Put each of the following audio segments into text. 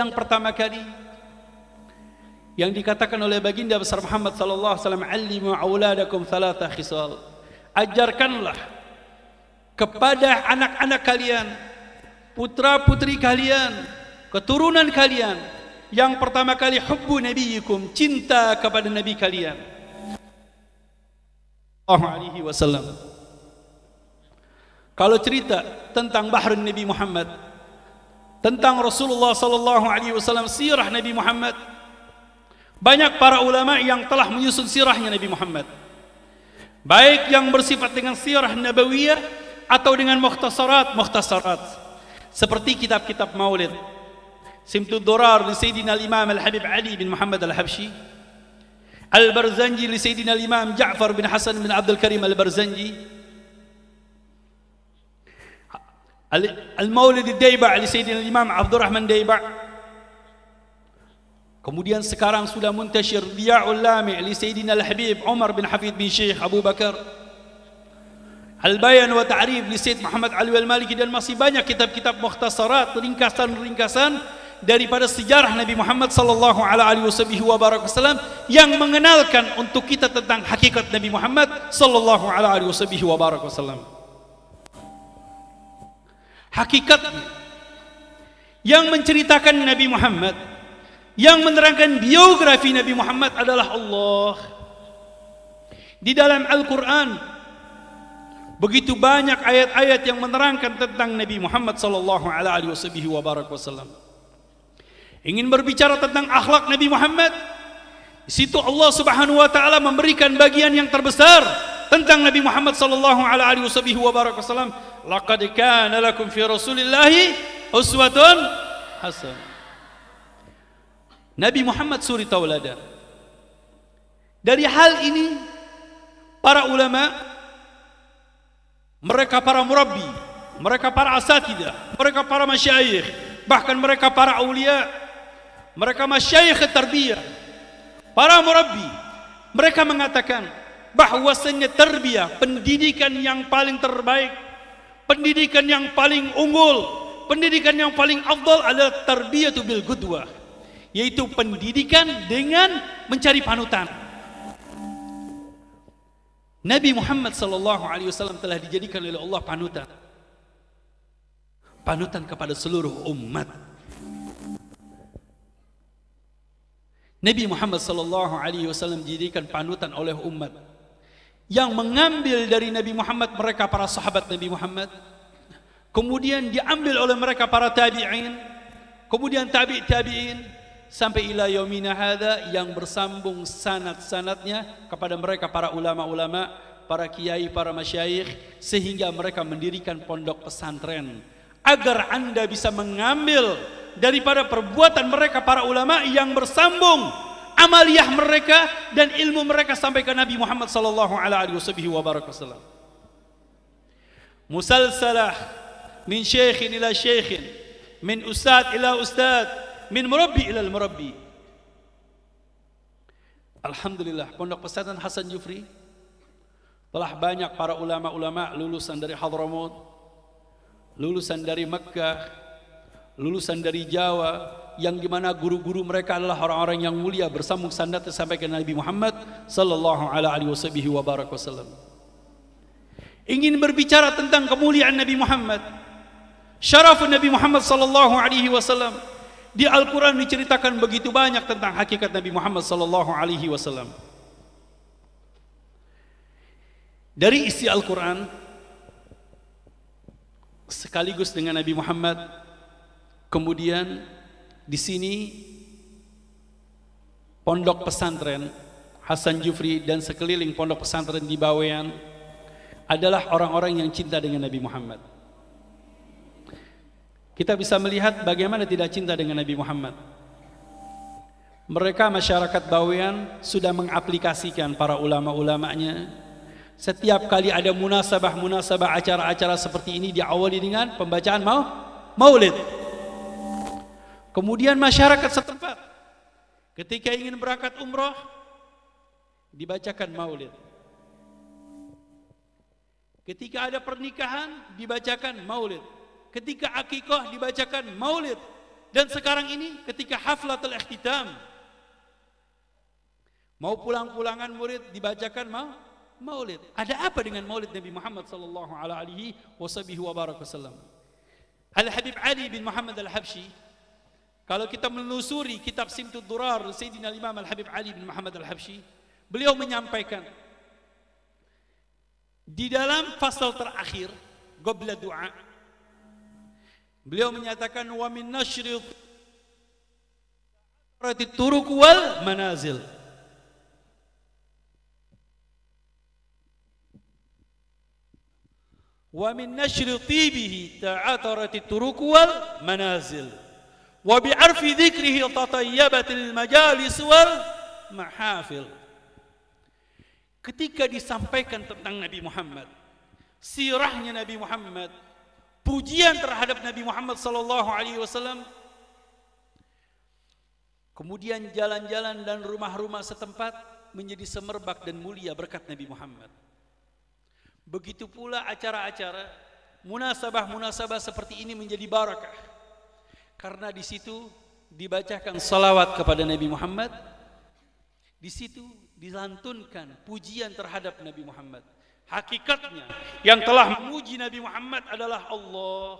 yang pertama kali yang dikatakan oleh baginda besar Muhammad sallallahu alaihi wasallam alimu auladakum thalatha khisal ajarkanlah kepada anak-anak kalian putra-putri kalian keturunan kalian yang pertama kali hubbu nabiyikum cinta kepada nabi kalian Allah alaihi wasallam kalau cerita tentang bahrun nabi Muhammad tentang Rasulullah sallallahu alaihi wasallam sirah Nabi Muhammad. Banyak para ulama yang telah menyusun sirahnya Nabi Muhammad. Baik yang bersifat dengan sirah nabawiyah atau dengan mukhtasarat, mukhtasarat. Seperti kitab-kitab Maulid. Simtu Durar li Sayyidina Al-Imam Al-Habib Ali bin Muhammad Al-Habshi. Al-Barzanji li Sayyidina Al-Imam Ja'far bin Hasan bin Abdul Karim Al-Barzanji. Al-Barzanji. Al-Maulid Daibah Ali Sayyidina Imam Abdul Rahman Daibah Kemudian sekarang sudah muntashir Diyaul Lami Ali Sayyidina Al-Habib Umar bin Hafid bin Syekh Abu Bakar Al-Bayan wa Ta'rif Li Sayyid Muhammad Ali Al-Maliki Dan masih banyak kitab-kitab mukhtasarat Ringkasan-ringkasan daripada sejarah Nabi Muhammad sallallahu alaihi wasallam yang mengenalkan untuk kita tentang hakikat Nabi Muhammad sallallahu alaihi wasallam. Hakikat yang menceritakan Nabi Muhammad yang menerangkan biografi Nabi Muhammad adalah Allah di dalam Al-Quran begitu banyak ayat-ayat yang menerangkan tentang Nabi Muhammad sallallahu alaihi wasallam ingin berbicara tentang akhlak Nabi Muhammad di situ Allah Subhanahu wa taala memberikan bagian yang terbesar tentang Nabi Muhammad sallallahu alaihi wasallam wa barakallahu laqad kana lakum fi rasulillahi uswatun hasan Nabi Muhammad suri tauladan dari hal ini para ulama mereka para murabbi mereka para asatidah mereka para masyayikh bahkan mereka para aulia mereka masyayikh tarbiyah para murabbi mereka mengatakan bahwasanya terbiah pendidikan yang paling terbaik pendidikan yang paling unggul pendidikan yang paling afdal adalah terbiah tu bil gudwa yaitu pendidikan dengan mencari panutan Nabi Muhammad sallallahu alaihi wasallam telah dijadikan oleh Allah panutan panutan kepada seluruh umat Nabi Muhammad sallallahu alaihi wasallam dijadikan panutan oleh umat yang mengambil dari Nabi Muhammad mereka para sahabat Nabi Muhammad kemudian diambil oleh mereka para tabi'in kemudian tabi' tabi'in sampai ila yaumina hadza yang bersambung sanad-sanadnya kepada mereka para ulama-ulama para kiai para masyayikh sehingga mereka mendirikan pondok pesantren agar anda bisa mengambil daripada perbuatan mereka para ulama yang bersambung amaliyah mereka dan ilmu mereka sampai ke Nabi Muhammad sallallahu alaihi wasallam. Musalsalah min syekhin ila syekhin, min ustad ila ustad, min murabbi ila murabbi. Alhamdulillah Pondok Pesantren Hasan Jufri telah banyak para ulama-ulama lulusan dari Hadramaut, lulusan dari Mekah, lulusan dari Jawa, yang dimana guru-guru mereka adalah orang-orang yang mulia bersambung sandat sampai ke Nabi Muhammad sallallahu alaihi wasallam. Ingin berbicara tentang kemuliaan Nabi Muhammad, syaraf Nabi Muhammad sallallahu alaihi wasallam. Di Al-Qur'an diceritakan begitu banyak tentang hakikat Nabi Muhammad sallallahu alaihi wasallam. Dari isi Al-Qur'an sekaligus dengan Nabi Muhammad kemudian Di sini pondok pesantren Hasan Jufri dan sekeliling pondok pesantren di Bawean adalah orang-orang yang cinta dengan Nabi Muhammad. Kita bisa melihat bagaimana tidak cinta dengan Nabi Muhammad. Mereka masyarakat Bawean sudah mengaplikasikan para ulama-ulamanya. Setiap kali ada munasabah-munasabah acara-acara seperti ini diawali dengan pembacaan mau maulid. Kemudian masyarakat setempat ketika ingin berangkat umroh dibacakan maulid. Ketika ada pernikahan dibacakan maulid. Ketika akikah dibacakan maulid. Dan sekarang ini ketika haflatul ikhtitam mau pulang-pulangan murid dibacakan ma maulid. Ada apa dengan maulid Nabi Muhammad sallallahu alaihi wasallam? Al Habib Ali bin Muhammad Al habshi kalau kita menelusuri kitab Simtud Durar Sayyidina Imam Al-Habib Ali bin Muhammad al Habshi, beliau menyampaikan di dalam fasal terakhir Qabla Du'a beliau menyatakan wa min nashri berarti turuk wal manazil wa min nashri tibihi ta'atarat turuk wal manazil arfi وبعرف ذكره تطيبت المجالس mahafil. ketika disampaikan tentang Nabi Muhammad sirahnya Nabi Muhammad pujian terhadap Nabi Muhammad sallallahu alaihi wasallam kemudian jalan-jalan dan rumah-rumah setempat menjadi semerbak dan mulia berkat Nabi Muhammad begitu pula acara-acara munasabah-munasabah seperti ini menjadi barakah karena di situ dibacakan salawat kepada Nabi Muhammad di situ dilantunkan pujian terhadap Nabi Muhammad hakikatnya yang telah memuji Nabi Muhammad adalah Allah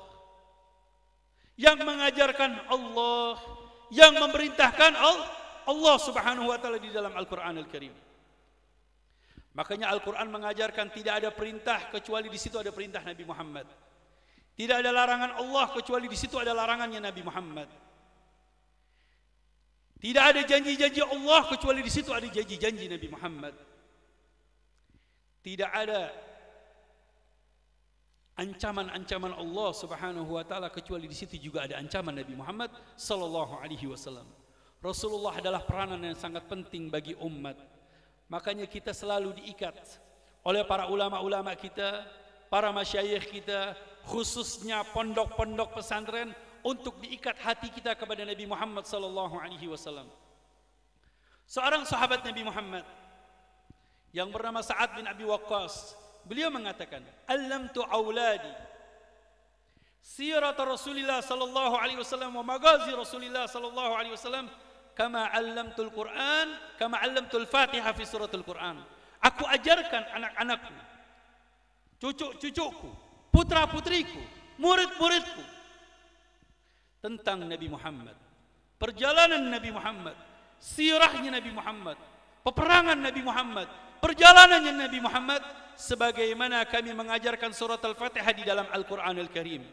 yang mengajarkan Allah yang memerintahkan Allah Allah Subhanahu wa taala di dalam Al-Qur'an Al-Karim Makanya Al-Quran mengajarkan tidak ada perintah kecuali di situ ada perintah Nabi Muhammad. Tidak ada larangan Allah kecuali di situ ada larangannya Nabi Muhammad. Tidak ada janji-janji Allah kecuali di situ ada janji-janji Nabi Muhammad. Tidak ada ancaman-ancaman Allah Subhanahu wa taala kecuali di situ juga ada ancaman Nabi Muhammad sallallahu alaihi wasallam. Rasulullah adalah peranan yang sangat penting bagi umat. Makanya kita selalu diikat oleh para ulama-ulama kita, para masyayikh kita, khususnya pondok-pondok pesantren untuk diikat hati kita kepada Nabi Muhammad sallallahu alaihi wasallam. Seorang sahabat Nabi Muhammad yang bernama Sa'ad bin Abi Waqqas, beliau mengatakan, "Alam tu auladi sirat Rasulullah sallallahu alaihi wasallam wa magazi Rasulullah sallallahu alaihi wasallam kama allamtul Quran, kama allamtul Fatiha fi suratul Quran." Aku ajarkan anak-anakku, cucu-cucuku." putra-putriku, murid-muridku tentang Nabi Muhammad. Perjalanan Nabi Muhammad, sirahnya Nabi Muhammad, peperangan Nabi Muhammad, perjalanannya Nabi Muhammad sebagaimana kami mengajarkan surat Al-Fatihah di dalam Al-Qur'an Al-Karim.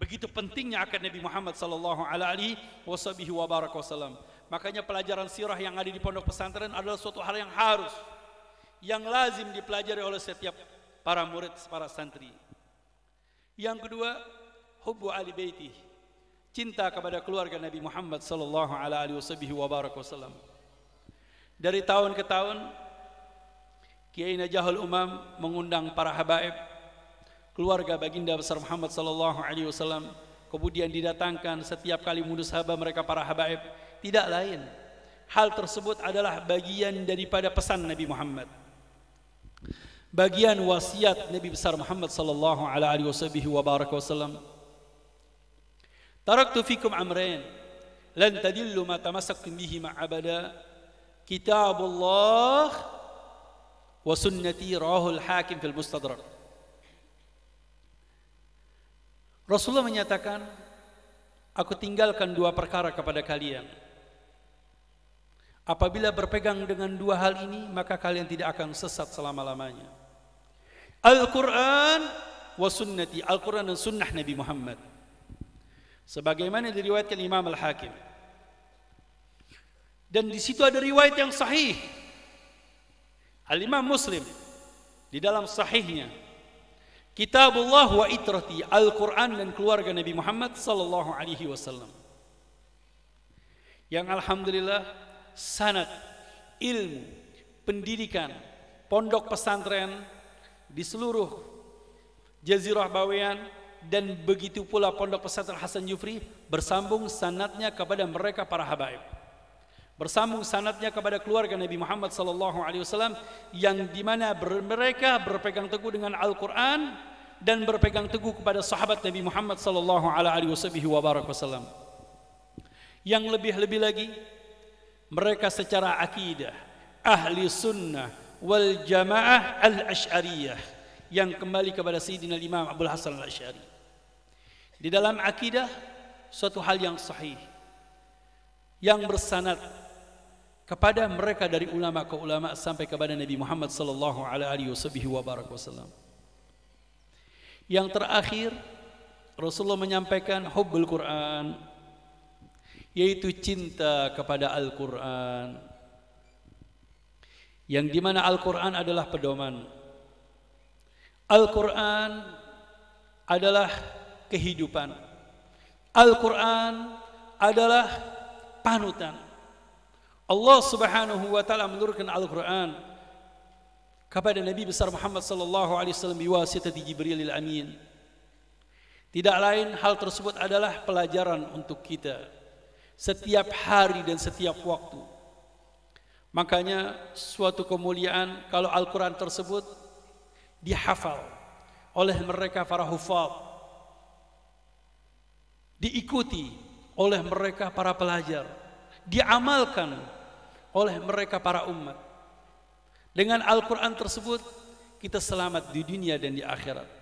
Begitu pentingnya akan Nabi Muhammad sallallahu alaihi wasabihi wa baraka wasallam. Makanya pelajaran sirah yang ada di pondok pesantren adalah suatu hal yang harus yang lazim dipelajari oleh setiap para murid, para santri. Yang kedua, hubbu ali baiti. Cinta kepada keluarga Nabi Muhammad sallallahu alaihi wasallam. Dari tahun ke tahun Kiai Najahul Umam mengundang para habaib keluarga baginda besar Muhammad sallallahu alaihi wasallam kemudian didatangkan setiap kali mudus haba mereka para habaib tidak lain hal tersebut adalah bagian daripada pesan Nabi Muhammad bagian wasiat Nabi besar Muhammad sallallahu alaihi wasallam wa baraka wasallam taraktu fikum amrain lan tadillu ma tamassaktum bihi ma abada kitabullah wa sunnati rahul hakim fil mustadrak Rasulullah menyatakan aku tinggalkan dua perkara kepada kalian apabila berpegang dengan dua hal ini maka kalian tidak akan sesat selama-lamanya Al-Quran wa sunnati Al-Quran dan sunnah Nabi Muhammad Sebagaimana diriwayatkan Imam Al-Hakim Dan di situ ada riwayat yang sahih Al-Imam Muslim Di dalam sahihnya kitab Allah wa itrati Al-Quran dan keluarga Nabi Muhammad Sallallahu alaihi wasallam Yang Alhamdulillah Sanat Ilmu Pendidikan Pondok pesantren di seluruh Jazirah Bawean dan begitu pula Pondok Pesantren Hasan Jufri bersambung sanatnya kepada mereka para habaib bersambung sanatnya kepada keluarga Nabi Muhammad sallallahu alaihi wasallam yang di mana mereka berpegang teguh dengan Al-Qur'an dan berpegang teguh kepada sahabat Nabi Muhammad sallallahu alaihi wasallam. Yang lebih-lebih lagi mereka secara akidah ahli sunnah wal jamaah al ashariyah yang kembali kepada Sayyidina Imam Abdul Hasan al Ashari. Di dalam akidah suatu hal yang sahih yang bersanad kepada mereka dari ulama ke ulama sampai kepada Nabi Muhammad sallallahu alaihi wasallam. Yang terakhir Rasulullah menyampaikan hubbul Quran yaitu cinta kepada Al-Quran yang di mana Al-Qur'an adalah pedoman. Al-Qur'an adalah kehidupan. Al-Qur'an adalah panutan. Allah Subhanahu wa taala menurunkan Al-Qur'an kepada Nabi besar Muhammad sallallahu alaihi wasallam biwasitah Jibrilil Amin. Tidak lain hal tersebut adalah pelajaran untuk kita setiap hari dan setiap waktu. Makanya suatu kemuliaan kalau Al-Quran tersebut dihafal oleh mereka para hufal. Diikuti oleh mereka para pelajar. Diamalkan oleh mereka para umat. Dengan Al-Quran tersebut kita selamat di dunia dan di akhirat.